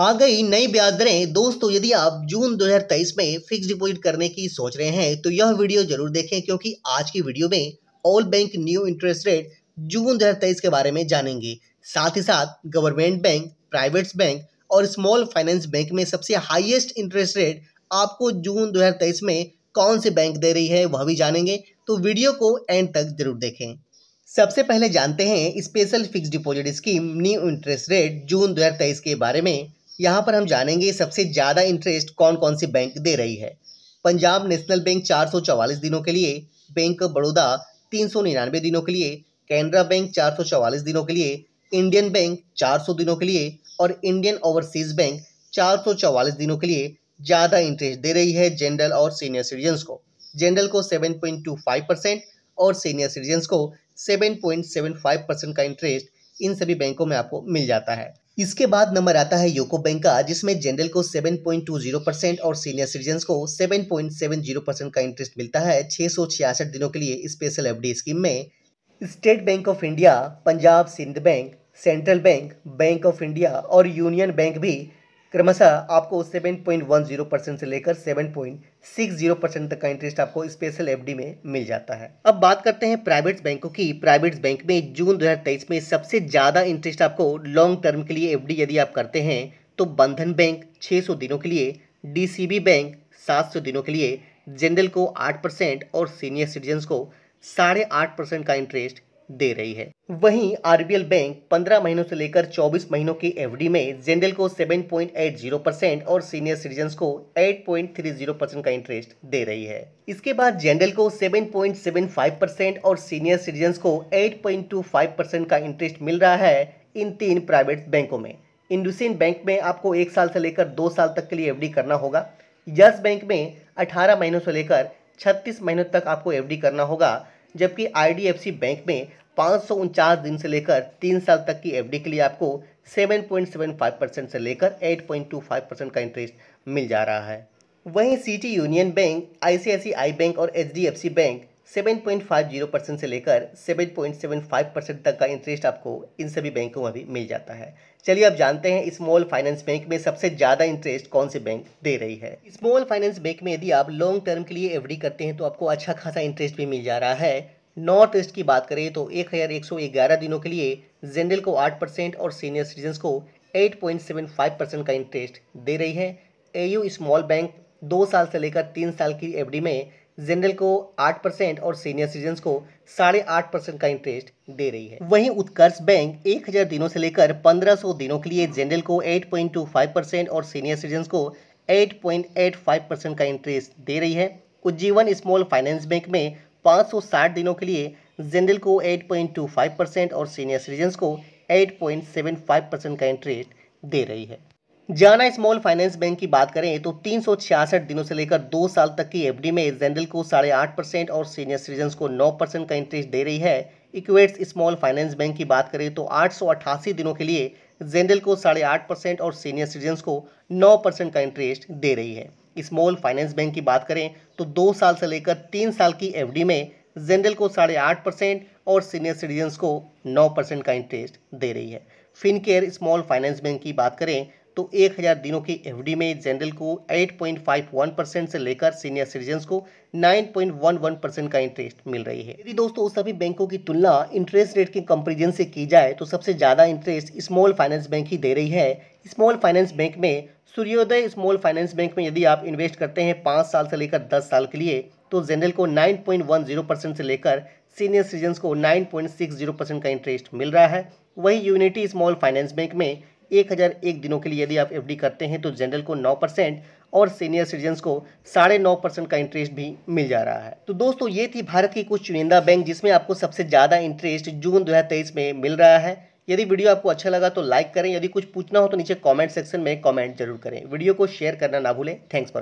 आ गई नई ब्याज दरें दोस्तों यदि आप जून 2023 में फिक्स डिपॉजिट करने की सोच रहे हैं तो यह वीडियो जरूर देखें क्योंकि आज की वीडियो में all bank new interest rate June 2023 के बारे में जानेंगे साथ ही साथ गवर्नमेंट बैंक प्राइवेट बैंक और स्मॉल फाइनेंस बैंक में सबसे हाइएस्ट इंटरेस्ट रेट आपको जून दो में कौन से बैंक दे रही है वह भी जानेंगे तो वीडियो को एंड तक जरूर देखें सबसे पहले जानते हैं special fix deposit scheme new interest rate June 2023 के बारे में यहाँ पर हम जानेंगे सबसे ज़्यादा इंटरेस्ट कौन कौन सी बैंक दे रही है पंजाब नेशनल बैंक चार दिनों के लिए बैंक ऑफ बड़ौदा तीन दिनों के लिए कैनरा बैंक चार दिनों के लिए इंडियन बैंक 400 दिनों के लिए और इंडियन ओवरसीज बैंक चार दिनों के लिए ज़्यादा इंटरेस्ट दे रही है जनरल और सीनियर सिटीजन्स को जनरल को 7.25 परसेंट और सीनियर सिटीजन्स को 7.75 परसेंट का इंटरेस्ट इन सभी बैंकों में आपको मिल जाता है इसके बाद नंबर आता है यूको बैंक का जिसमें जनरल को 7.20 परसेंट और सीनियर सिटीजन को 7.70 परसेंट का इंटरेस्ट मिलता है छः दिनों के लिए स्पेशल एफडी स्कीम में State Bank of India Punjab Sind bank central bank bank of India और यूनियन बैंक भी क्रमशः आपको seven point one zero percent से लेकर seven point six zero percent तक का इंटरेस्ट आपको स्पेशल एफडी में मिल जाता है अब बात करते हैं प्राइवेट बैंकों की प्राइवेट बैंक में जून दो में सबसे ज़्यादा इंटरेस्ट आपको लॉन्ग टर्म के लिए एफ यदि आप करते हैं तो बंधन बैंक 600 दिनों के लिए डी बैंक सात दिनों के लिए जनरल को आठ परसेंट और सीनियर सिटीजन को साढ़े आठ परसेंट का इंटरेस्ट दे रही है वहीं आरबीएल बैंक 15 महीनों से लेकर 24 महीनों की एफडी में जेनरल को 7.80 परसेंट और सीनियर सिटीजन को 8.30 परसेंट का इंटरेस्ट दे रही है इसके बाद जेनरल को 7.75 परसेंट और सीनियर सिटीजन को 8.25 परसेंट का इंटरेस्ट मिल रहा है इन तीन प्राइवेट बैंकों में इंडोसिन बैंक में आपको एक साल से लेकर दो साल तक के लिए एफडी करना होगा यस बैंक में 18 महीनों से लेकर 36 महीनों तक आपको एफडी करना होगा जबकि आईडीएफसी बैंक में पाँच दिन से लेकर तीन साल तक की एफडी के लिए आपको 7.75 परसेंट से लेकर 8.25 परसेंट का इंटरेस्ट मिल जा रहा है वहीं city union bank ICICI bank और एचडीएफसी बैंक 7.50 परसेंट से लेकर 7.75 परसेंट तक का इंटरेस्ट आपको इन सभी बैंकों में भी मिल जाता है चलिए अब जानते हैं स्मॉल फाइनेंस बैंक में सबसे ज़्यादा इंटरेस्ट कौन सी बैंक दे रही है स्मॉल फाइनेंस बैंक में यदि आप लॉन्ग टर्म के लिए एफ करते हैं तो आपको अच्छा खासा इंटरेस्ट भी मिल जा रहा है नॉर्थ ईस्ट की बात करें तो एक हज़ार एक सौ ग्यारह दिनों के लिए जनरल को आठ परसेंट और सीनियर सिटीजन को eight point seven five percent का इंटरेस्ट दे रही है ए स्मॉल बैंक दो साल से लेकर तीन साल की एफ में जनरल को आठ परसेंट और सीनियर सिटीजन को साढ़े आठ परसेंट का इंटरेस्ट दे रही है वहीं उत्कर्ष बैंक एक हजार दिनों से लेकर पंद्रह सौ दिनों के लिए जनरल को eight point two five percent और सीनियर सिटीजन को eight point eight five percent का इंटरेस्ट दे रही है उज्जीवन स्मॉल फाइनेंस बैंक में पाँच सौ साठ दिनों के लिए जनरल को eight point two five percent और सीनियर सिटीजन को eight point seven five percent का इंटरेस्ट दे रही है जाना स्मॉल फाइनेंस बैंक की बात करें तो तीन दिनों से लेकर दो साल तक की एफडी में जनरल को साढ़े आठ परसेंट और सीनियर सिटीजन को नौ परसेंट का इंटरेस्ट दे रही है इक्वेट्स स्मॉल फाइनेंस बैंक की बात करें तो आठ दिनों के लिए जनरल को साढ़े आठ परसेंट और सीनियर सिटीजन को नौ परसेंट का इंटरेस्ट दे रही है स्मॉल फाइनेंस बैंक की बात करें तो दो साल से लेकर तीन साल की एफ में जनरल को साढ़े आठ परसेंट और सीनियर सिटीजन्स को नौ परसेंट का इंटरेस्ट दे रही है फिनकेयर स्मॉल फाइनेंस बैंक की बात करें तो 1000 दिनों की एफडी में जनरल को 8.51 परसेंट से लेकर सीनियर सिटीजन को 9.11 परसेंट का इंटरेस्ट मिल रही है यदि दोस्तों सभी बैंकों की तुलना इंटरेस्ट रेट के कंपेरिजन से की जाए तो सबसे ज़्यादा इंटरेस्ट स्मॉल फाइनेंस बैंक ही दे रही है स्मॉल फाइनेंस बैंक में सूर्योदय स्मॉल फाइनेंस बैंक में यदि आप इन्वेस्ट करते हैं पाँच साल से लेकर दस साल के लिए तो जनरल को जीरो परसेंट से लेकर सीनियर सिटीजन को जीरो परसेंट का इंटरेस्ट मिल रहा है वही यूनिटी स्मॉल फाइनेंस बैंक में एक हज़ार एक दिनों के लिए यदि आप एफ करते हैं तो जनरल को नौ परसेंट और सीनियर सिटीजन्स को साढ़े नौ परसेंट का इंटरेस्ट भी मिल जा रहा है तो दोस्तों ये थी भारत की कुछ चुनिंदा बैंक जिसमें आपको सबसे ज़्यादा इंटरेस्ट जून दो में मिल रहा है यदि वीडियो आपको अच्छा लगा तो लाइक करें यदि कुछ पूछना हो तो नीचे कॉमेंट सेक्शन में कॉमेंट जरूर करें वीडियो को शेयर करना ना भूलें थैंक्स फॉर